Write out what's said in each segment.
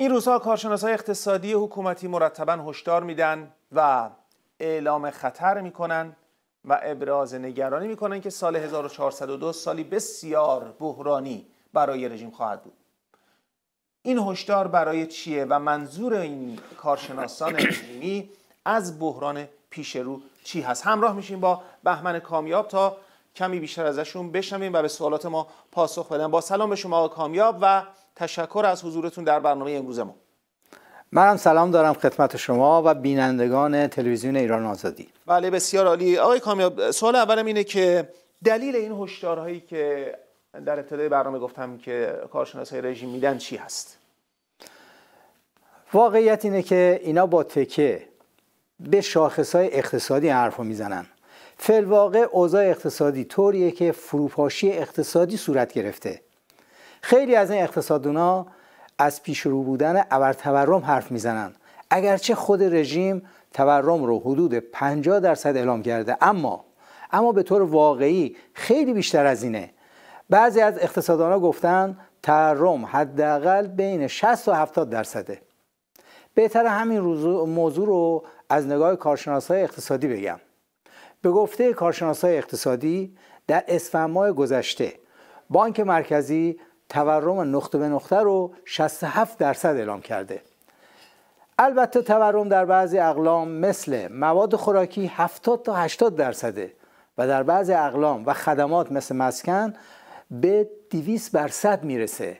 این روزها های اقتصادی حکومتی مرتبا هشدار میدن و اعلام خطر میکنن و ابراز نگرانی میکنن که سال 1402 سالی بسیار بحرانی برای رژیم خواهد بود این هشدار برای چیه و منظور این کارشناسان رژیمی از بحران پیش رو چی هست همراه میشیم با بهمن کامیاب تا کمی بیشتر ازشون بشنویم و به سوالات ما پاسخ بدن با سلام به شما آقا کامیاب و تشکر از حضورتون در برنامه امروز ما منم سلام دارم خدمت شما و بینندگان تلویزیون ایران آزادی بله بسیار عالی آقای کامیاب سوال اولم اینه که دلیل این هشدارهایی که در ابتدای برنامه گفتم که کارشناس های رژیم میدن چی هست واقعیت اینه که اینا با تکه به شاخص های اقتصادی حرف میزنن فلواقع اوضاع اقتصادی طوریه که فروپاشی اقتصادی صورت گرفته خیلی از این اقتصادونا از پیش رو بودن ابر تورم حرف میزنن اگرچه خود رژیم تورم رو حدود 50 درصد اعلام کرده اما اما به طور واقعی خیلی بیشتر از اینه بعضی از اقتصاددانا گفتن تورم حداقل بین 60 و 70 درصده بهتر همین موضوع رو از نگاه کارشناس های اقتصادی بگم به گفته کارشناس های اقتصادی در اسفن ماه گذشته بانک مرکزی تورم نقطه به نقطه رو 67 درصد اعلام کرده البته تورم در بعضی اقلام مثل مواد خوراکی 70 تا 80 درصده و در بعضی اقلام و خدمات مثل مسکن به 200 درصد میرسه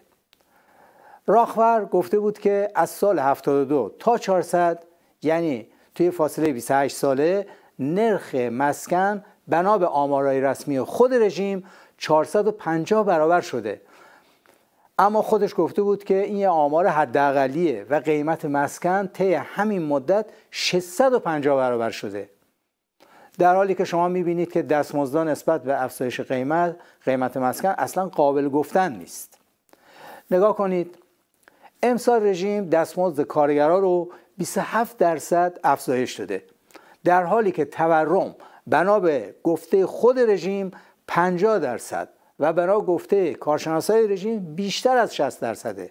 راخور گفته بود که از سال 72 تا 400 یعنی توی فاصله 28 ساله نرخ مسکن بنا به آمارهای رسمی خود رژیم 450 برابر شده اما خودش گفته بود که این یه آمار حداقلیه و قیمت مسکن طی همین مدت 650 برابر شده در حالی که شما میبینید که دستمزدان نسبت به افزایش قیمت قیمت مسکن اصلا قابل گفتن نیست نگاه کنید امسال رژیم دستمزد کارگرا رو 27 درصد افزایش داده در حالی که تورم بنا به گفته خود رژیم 50 درصد و برای گفته کارشناسای رژیم بیشتر از 60 درصده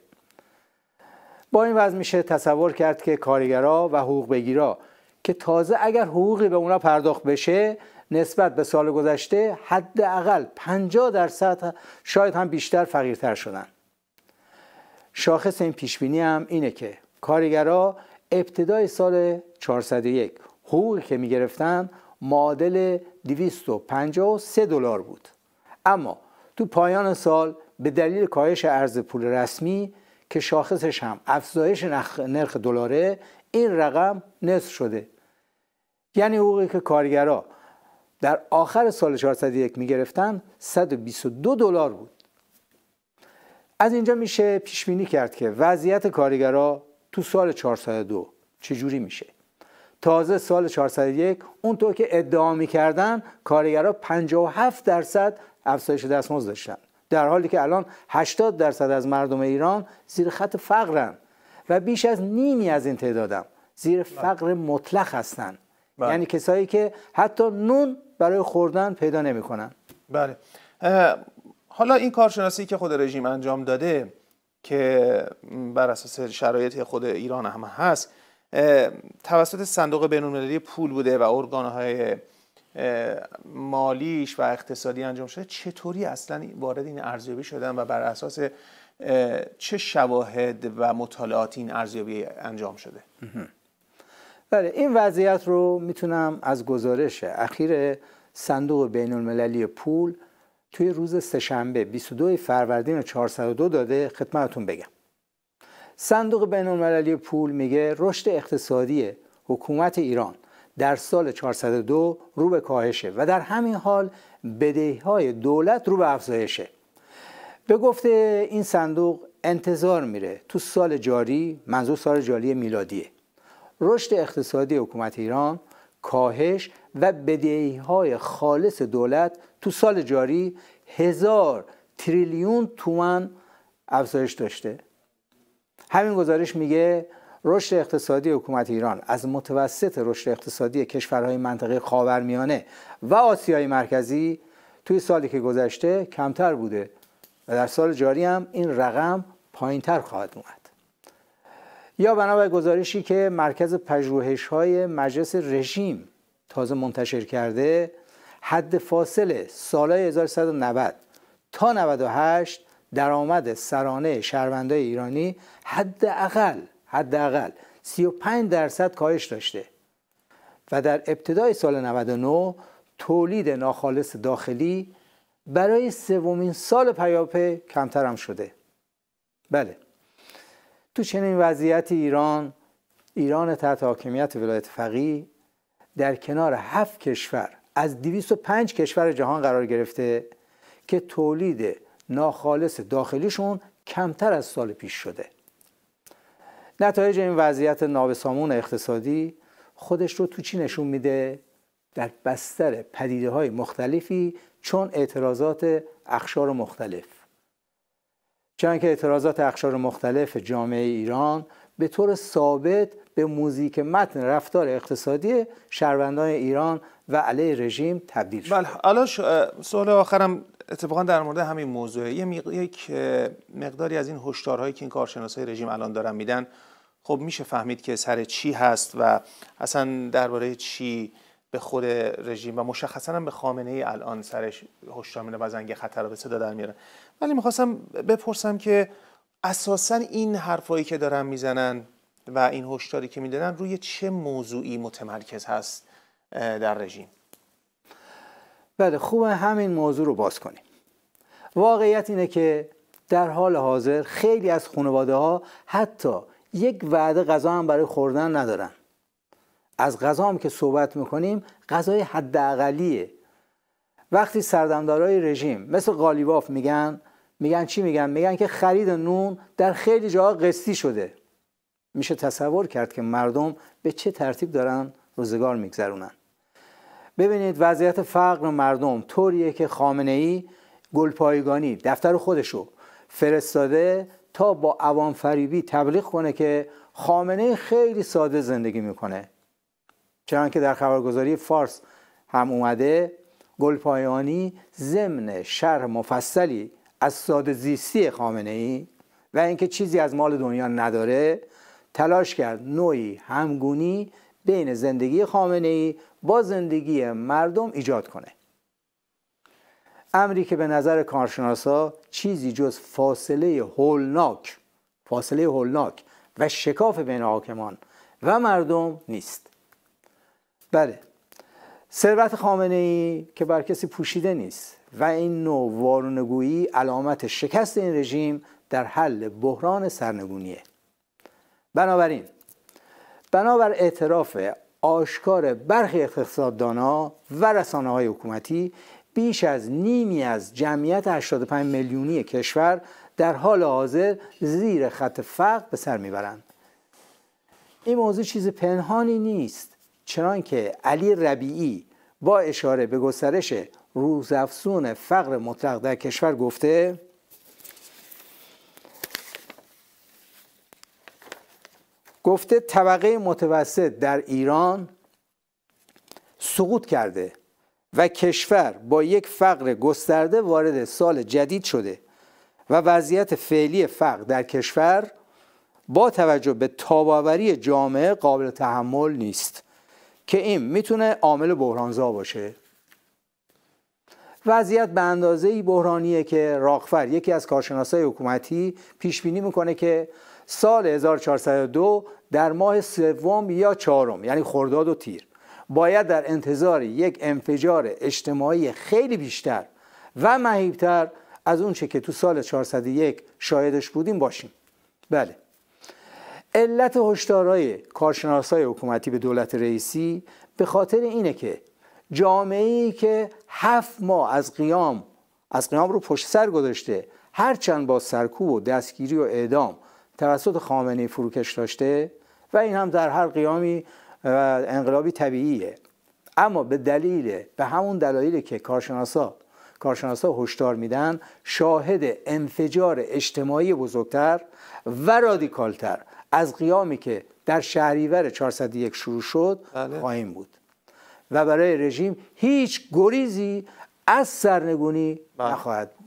با این وضع میشه تصور کرد که کارگرا و حقوق بگیرا که تازه اگر حقوقی به اونا پرداخت بشه نسبت به سال گذشته حداقل 50 درصد شاید هم بیشتر فقیرتر شدن شاخص این پیش بینی هم اینه که کارگرا ابتدای سال 401 حقوقی که میگرفتن معادل 253 دلار بود اما تو پایان سال به دلیل کاهش ارز پول رسمی که شاخصش هم افزایش نرخ دلاره این رقم نصف شده یعنی حقوقی که کارگرا در آخر سال 401 میگرفتن 122 دلار بود از اینجا میشه پیش بینی کرد که وضعیت کارگرا تو سال 402 چجوری میشه تازه سال 401 اونطور که ادعا میکردن کارگرا 57 درصد افزایش دستمزد داشتن در حالی که الان 80 درصد از مردم ایران زیر خط فقرن و بیش از نیمی از این تعدادم زیر بله. فقر مطلق هستن بله. یعنی کسایی که حتی نون برای خوردن پیدا نمیکنن بله حالا این کارشناسی که خود رژیم انجام داده که بر اساس شرایط خود ایران هم هست توسط صندوق بین‌المللی پول بوده و ارگانهای مالیش و اقتصادی انجام شده چطوری اصلا وارد این ارزیابی شدن و بر اساس چه شواهد و مطالعات این ارزیابی انجام شده بله این وضعیت رو میتونم از گزارش اخیر صندوق بین المللی پول توی روز سهشنبه 22 فروردین 402 داده خدمتتون بگم صندوق بین المللی پول میگه رشد اقتصادی حکومت ایران در سال 402 رو به کاهشه و در همین حال بدهی های دولت رو به افزایشه به گفته این صندوق انتظار میره تو سال جاری منظور سال جاری میلادیه رشد اقتصادی حکومت ایران کاهش و بدهی های خالص دولت تو سال جاری هزار تریلیون تومن افزایش داشته همین گزارش میگه رشد اقتصادی حکومت ایران از متوسط رشد اقتصادی کشورهای منطقه خاورمیانه و آسیای مرکزی توی سالی که گذشته کمتر بوده و در سال جاری هم این رقم تر خواهد اومد یا بنا گزارشی که مرکز پژوهش‌های مجلس رژیم تازه منتشر کرده حد فاصله سالهای 1190 تا 98 درآمد سرانه شهروندای ایرانی حداقل حداقل 35 درصد کاهش داشته و در ابتدای سال 99 تولید ناخالص داخلی برای سومین سال پیاپه کمتر هم شده بله تو چنین وضعیت ایران ایران تحت حاکمیت ولایت فقی در کنار هفت کشور از 205 کشور جهان قرار گرفته که تولید ناخالص داخلیشون کمتر از سال پیش شده نتایج این وضعیت نابسامون اقتصادی خودش رو تو چی نشون میده در بستر پدیده های مختلفی چون اعتراضات اخشار مختلف چون که اعتراضات اخشار مختلف جامعه ایران به طور ثابت به موزیک متن رفتار اقتصادی شهروندان ایران و علیه رژیم تبدیل شد بله الان سوال آخرم اتفاقا در مورد همین موضوع یک مقداری از این هشدارهایی که این کارشناسای رژیم الان دارن میدن خب میشه فهمید که سر چی هست و اصلا درباره چی به خود رژیم و مشخصا هم به خامنه ای الان سرش هشدار میده و زنگ خطر رو به صدا در میارن ولی میخواستم بپرسم که اساسا این حرفایی که دارن میزنن و این هشداری که میدنن روی چه موضوعی متمرکز هست در رژیم بله خوب همین موضوع رو باز کنیم واقعیت اینه که در حال حاضر خیلی از خانواده ها حتی یک وعده غذا هم برای خوردن ندارن از غذا هم که صحبت میکنیم غذای حداقلیه وقتی سردمدارای رژیم مثل قالیباف میگن میگن چی میگن میگن که خرید نون در خیلی جاها قسطی شده میشه تصور کرد که مردم به چه ترتیب دارن روزگار میگذرونن ببینید وضعیت فقر مردم طوریه که خامنه ای گلپایگانی دفتر خودشو فرستاده تا با عوام فریبی تبلیغ کنه که خامنه ای خیلی ساده زندگی میکنه چنانکه که در خبرگزاری فارس هم اومده گلپایانی ضمن شرح مفصلی از ساده زیستی خامنه ای و اینکه چیزی از مال دنیا نداره تلاش کرد نوعی همگونی بین زندگی خامنه ای با زندگی مردم ایجاد کنه امری که به نظر کارشناسا چیزی جز فاصله هولناک فاصله هولناک و شکاف بین حاکمان و مردم نیست بله ثروت خامنه ای که بر کسی پوشیده نیست و این نوع وارونگویی علامت شکست این رژیم در حل بحران سرنگونیه بنابراین بنابر اعتراف آشکار برخی اقتصاددانا و رسانه های حکومتی بیش از نیمی از جمعیت 85 میلیونی کشور در حال حاضر زیر خط فقر به سر میبرند این موضوع چیز پنهانی نیست چنان که علی ربیعی با اشاره به گسترش روزافزون فقر مطلق در کشور گفته گفته طبقه متوسط در ایران سقوط کرده و کشور با یک فقر گسترده وارد سال جدید شده و وضعیت فعلی فقر در کشور با توجه به تاباوری جامعه قابل تحمل نیست که این میتونه عامل بحرانزا باشه وضعیت به اندازه بحرانیه که راقفر یکی از کارشناسای حکومتی پیش بینی میکنه که سال 1402 در ماه سوم یا چهارم یعنی خرداد و تیر باید در انتظار یک انفجار اجتماعی خیلی بیشتر و مهیبتر از اونچه که تو سال 401 شاهدش بودیم باشیم بله علت هشدارهای کارشناسای حکومتی به دولت رئیسی به خاطر اینه که جامعه که هفت ماه از قیام از قیام رو پشت سر گذاشته هرچند با سرکوب و دستگیری و اعدام توسط خامنه فروکش داشته و این هم در هر قیامی و انقلابی طبیعیه اما به دلیل به همون دلایلی که کارشناسا کارشناسا هشدار میدن شاهد انفجار اجتماعی بزرگتر و رادیکالتر از قیامی که در شهریور 401 شروع شد خواهیم بله. بود و برای رژیم هیچ گریزی از سرنگونی بله. نخواهد بود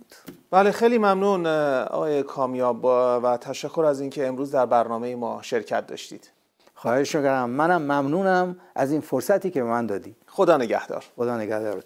بله خیلی ممنون آقای کامیاب و تشکر از اینکه امروز در برنامه ما شرکت داشتید خواهش میکنم منم ممنونم از این فرصتی که به من دادی خدا نگهدار خدا نگهدار